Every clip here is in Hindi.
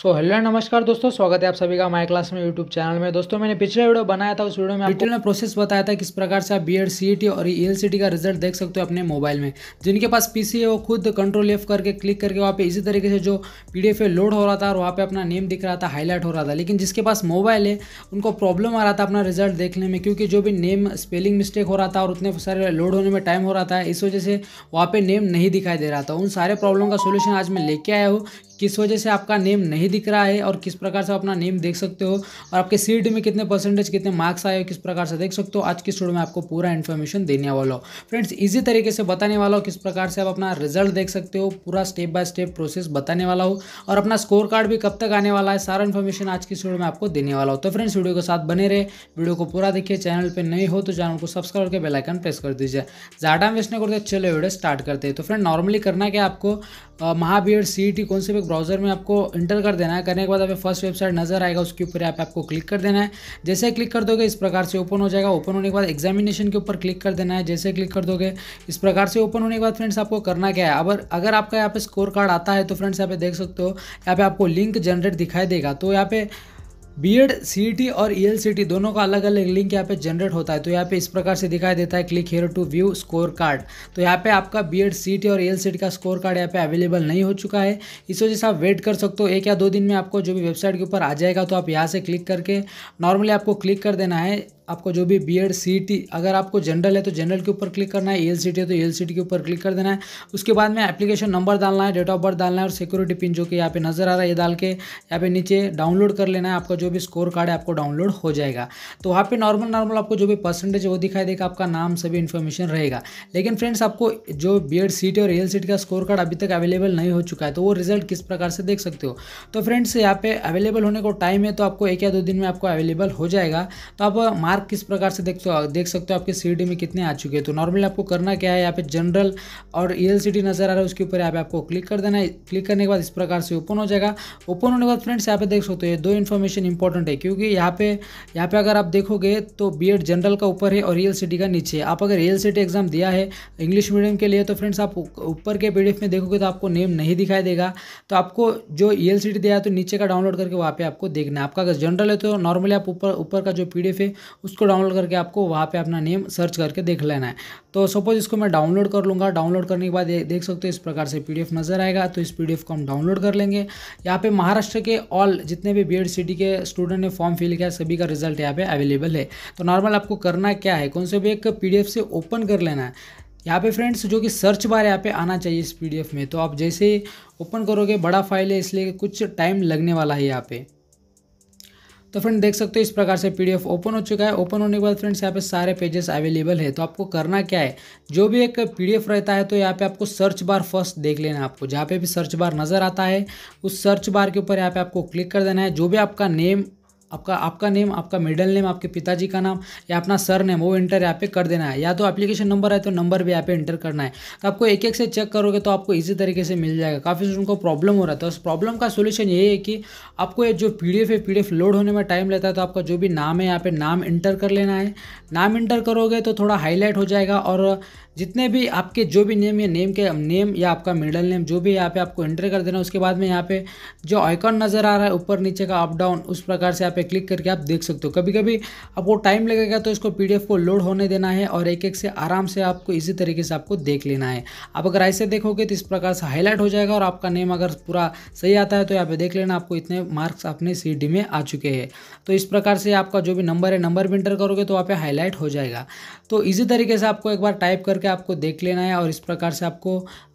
सो हेलो नमस्कार दोस्तों स्वागत है आप सभी का माई क्लास में यूट्यूब चैनल में दोस्तों मैंने पिछले वीडियो बनाया था उस वीडियो में डिटेल में प्रोसेस बताया था किस प्रकार से आप बी एड सी टी और ई e एल का रिजल्ट देख सकते हो अपने मोबाइल में जिनके पास पी सी है वो खुद कंट्रोल एफ करके क्लिक करके वहाँ पे इसी तरीके से जो पी डी एफ लोड हो रहा था और वहाँ पर अपना नेम दिख रहा था हाईलाइट हो रहा था लेकिन जिसके पास मोबाइल है उनको प्रॉब्लम आ रहा था अपना रिजल्ट देखने में क्योंकि जो भी नेम स्पेलिंग मिस्टेक हो रहा था और उतने सारे लोड होने में टाइम हो रहा था इस वजह से वहाँ पर नेम नहीं दिखाई दे रहा था उन सारे प्रॉब्लम का सोल्यूशन आज मैं लेके आया हूँ किस वजह से आपका नेम नहीं दिख रहा है और किस प्रकार से अपना नेम देख सकते हो और आपके सीट में कितने परसेंटेज कितने मार्क्स आए किस प्रकार से देख सकते हो आज की स्टूडियो में आपको पूरा इन्फॉर्मेशन देने वाला हो फ्रेंड्स इजी तरीके से बताने वाला हो किस प्रकार से आप अपना रिजल्ट देख सकते हो पूरा स्टेप बाय स्टेप प्रोसेस बताने वाला हो और अपना स्कोर कार्ड भी कब तक आने वाला है सारा इन्फॉर्मेशन आज की स्टूडियो में आपको देने वाला हो तो फ्रेंड्स वीडियो के साथ बने रहे वीडियो को पूरा देखिए चैनल पर नहीं हो तो चैनल को सब्सक्राइब करके बेलाइकन प्रेस कर दीजिए ज़्यादा वेस्ट नहीं करते चलो वीडियो स्टार्ट करते हैं तो फ्रेंड नॉर्मली करना क्या आपको महाबीएड सी e कौन से ब्राउज़र में आपको इंटर कर देना है करने के बाद आप फर्स्ट वेबसाइट नज़र आएगा उसके ऊपर आप आपको क्लिक कर देना है जैसे क्लिक कर दोगे इस प्रकार से ओपन हो जाएगा ओपन होने के बाद एग्जामिनेशन के ऊपर क्लिक कर देना है जैसे क्लिक कर दोगे इस प्रकार से ओपन होने के बाद फ्रेंड्स आपको करना क्या है अगर अगर आपका यहाँ पे स्कोर कार्ड आता है तो फ्रेंड्स यहाँ पे देख सकते हो यहाँ पे आपको लिंक जनरेट दिखाई देगा तो यहाँ पे बी एड सी और ई दोनों का अलग अलग लिंक यहाँ पे जनरेट होता है तो यहाँ पे इस प्रकार से दिखाई देता है click here to view score card तो यहाँ पे आपका बी एड सी और ई का स्कोर कार्ड यहाँ पे अवेलेबल नहीं हो चुका है इस वजह से आप वेट कर सकते हो एक या दो दिन में आपको जो भी वेबसाइट के ऊपर आ जाएगा तो आप यहाँ से क्लिक करके नॉर्मली आपको क्लिक कर देना है आपको जो भी बी एड सी टी अगर आपको जनरल है तो जनरल के ऊपर क्लिक करना है एल सी टी है तो एल सी टी के ऊपर क्लिक कर देना है उसके बाद में एप्लीकेशन नंबर डालना है डेट ऑफ बर्थ डालना है और सिक्योरिटी पिन जो कि यहाँ पे नज़र आ रहा है ये डाल के यहाँ पे नीचे डाउनलोड कर लेना है आपका जो भी स्कोर कार्ड है आपको डाउनलोड हो जाएगा तो वहाँ पर नॉर्मल नॉर्मल आपको जो भी परसेंटेज वो दिखाई देगा आपका नाम सभी इन्फॉर्मेशन रहेगा लेकिन फ्रेंड्स आपको जो बी एड सी टी और एल सी टी का स्कोर कार्ड अभी तक अवेलेबल नहीं हो चुका है तो वो रिजल्ट किस प्रकार से देख सकते हो तो फ्रेंड्स यहाँ पे अवेलेबल होने को टाइम है तो आपको एक या दो दिन में आपको अवेलेबल हो जाएगा तो आप मार्क मार्क किस प्रकार से देख हो देख सकते हो आपके सी में कितने आ चुके हैं तो नॉर्मली आपको करना क्या है यहाँ पे जनरल और ई नज़र आ रहा है उसके ऊपर यहाँ पे आपको क्लिक कर देना है क्लिक करने के बाद इस प्रकार से ओपन हो जाएगा ओपन होने के बाद फ्रेंड्स यहाँ पे देख सकते हो ये दो इन्फॉर्मेशन इंपॉर्टेंट है क्योंकि यहाँ पे यहाँ पे अगर आप देखोगे तो बी जनरल का ऊपर है और ई e का नीचे है आप अगर ई e एग्ज़ाम दिया है इंग्लिश मीडियम के लिए तो फ्रेंड्स आप ऊपर के पी में देखोगे तो आपको नेम नहीं दिखाई देगा तो आपको जो ई e दिया है तो नीचे का डाउनलोड करके वहाँ पर आपको देखना है आपका अगर जनरल है तो नॉर्मली आप ऊपर ऊपर का जो पी है उसको डाउनलोड करके आपको वहाँ पे अपना नेम सर्च करके देख लेना है तो सपोज़ इसको मैं डाउनलोड कर लूँगा डाउनलोड करने के बाद देख सकते हो इस प्रकार से पी नज़र आएगा तो इस पी को हम डाउनलोड कर लेंगे यहाँ पर महाराष्ट्र के ऑल जितने भी बी सिटी के स्टूडेंट ने फॉर्म फिल किया सभी का रिजल्ट यहाँ पर अवेलेबल है तो नॉर्मल आपको करना क्या है कौन से भी एक पी से ओपन कर लेना है यहाँ पे फ्रेंड्स जो कि सर्च बार यहाँ पे आना चाहिए इस पीडीएफ में तो आप जैसे ओपन करोगे बड़ा फाइल है इसलिए कुछ टाइम लगने वाला है यहाँ पे तो फ्रेंड देख सकते हो इस प्रकार से पीडीएफ ओपन हो चुका है ओपन होने के बाद फ्रेंड्स यहाँ पे सारे पेजेस अवेलेबल है तो आपको करना क्या है जो भी एक पीडीएफ रहता है तो यहाँ पे आपको सर्च बार फर्स्ट देख लेना आपको जहाँ पे भी सर्च बार नज़र आता है उस सर्च बार के ऊपर यहाँ पे आपको क्लिक कर देना है जो भी आपका नेम आपका आपका नेम आपका मिडल नेम आपके पिताजी का नाम या अपना सर नेम वो इंटर यहाँ पे कर देना है या तो एप्लीकेशन नंबर है तो नंबर भी यहाँ पे इंटर करना है तो आपको एक एक से चेक करोगे तो आपको इसी तरीके से मिल जाएगा काफ़ी स्टूडेंट को प्रॉब्लम हो रहा था उस प्रॉब्लम का सोल्यूशन ये है कि आपको ये जो पी है पी लोड होने में टाइम लेता है तो आपका जो भी नाम है यहाँ पर नाम इंटर कर लेना है नाम इंटर करोगे तो थोड़ा हाईलाइट हो जाएगा और जितने भी आपके जो भी नेम या नेम के नेम या आपका मिडल नेम जो भी यहाँ पे आपको एंटर कर देना उसके बाद में यहाँ पे जो आइकॉन नज़र आ रहा है ऊपर नीचे का अप डाउन उस प्रकार से यहाँ पे क्लिक करके आप देख सकते हो कभी कभी आपको टाइम लगेगा तो इसको पी को लोड होने देना है और एक एक से आराम से आपको इसी तरीके से आपको देख लेना है आप अगर ऐसे देखोगे तो इस प्रकार से हाईलाइट हो जाएगा और आपका नेम अगर पूरा सही आता है तो यहाँ पर देख लेना आपको इतने मार्क्स अपने सी में आ चुके हैं तो इस प्रकार से आपका जो भी नंबर है नंबर भी इंटर करोगे तो वहाँ पर हाईलाइट हो जाएगा तो इसी तरीके से आपको एक बार टाइप कर करके आपको देख लेना है और इस प्रकार से आपको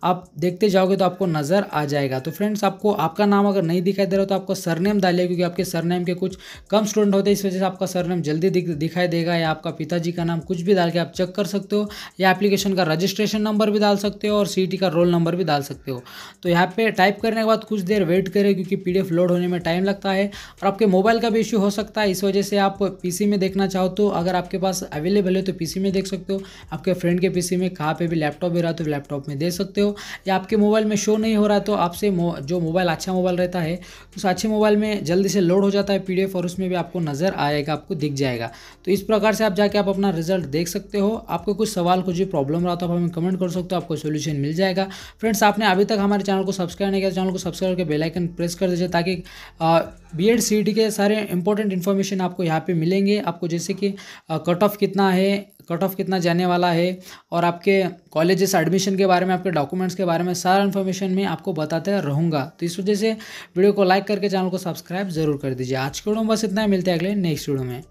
आप देखते जाओगे तो आपको नज़र आ जाएगा तो फ्रेंड्स आपको आपका नाम अगर नहीं दिखाई दे रहा तो आपको सरनेम डालिए क्योंकि आपके सरनेम के कुछ कम स्टूडेंट होते हैं इस वजह से आपका सरनेम जल्दी दिखाई देगा या आपका पिताजी का नाम कुछ भी डाल के आप चेक कर सकते हो या एप्लीकेशन का रजिस्ट्रेशन नंबर भी डाल सकते हो और सी का रोल नंबर भी डाल सकते हो तो यहाँ पर टाइप करने के बाद कुछ देर वेट करें क्योंकि पी लोड होने में टाइम लगता है और आपके मोबाइल का भी इश्यू हो सकता है इस वजह से आप पी में देखना चाहो तो अगर आपके पास अवेलेबल है तो पी में देख सकते हो आपके फ्रेंड के पी पीसी में कहाँ पे भी लैपटॉप भी रहा तो लैपटॉप में दे सकते हो या आपके मोबाइल में शो नहीं हो रहा तो आपसे जो मोबाइल अच्छा मोबाइल रहता है उस अच्छे मोबाइल में जल्दी से लोड हो जाता है पी और उसमें भी आपको नज़र आएगा आपको दिख जाएगा तो इस प्रकार से आप जाके आप अपना रिजल्ट देख सकते हो आपको कुछ सवाल कुछ भी प्रॉब्लम रहा तो आप हमें कमेंट कर सकते हो आपको सोल्यूशन मिल जाएगा फ्रेंड्स आपने अभी तक हमारे चैनल को सब्सक्राइब नहीं किया चैनल तो को सब्सक्राइब करके बेलाइकन प्रेस कर दीजिए ताकि बी एड के सारे इंपॉर्टेंट इन्फॉर्मेशन आपको यहाँ पे मिलेंगे आपको जैसे कि कट ऑफ कितना है कट ऑफ कितना जाने वाला है और आपके कॉलेजेस एडमिशन के बारे में आपके डॉक्यूमेंट्स के बारे में सारा इन्फॉर्मेशन मैं आपको बताते रहूँगा तो इस वजह से वीडियो को लाइक करके चैनल को सब्सक्राइब जरूर कर दीजिए आज के वीडियो में बस इतना ही मिलते हैं अगले नेक्स्ट वीडियो में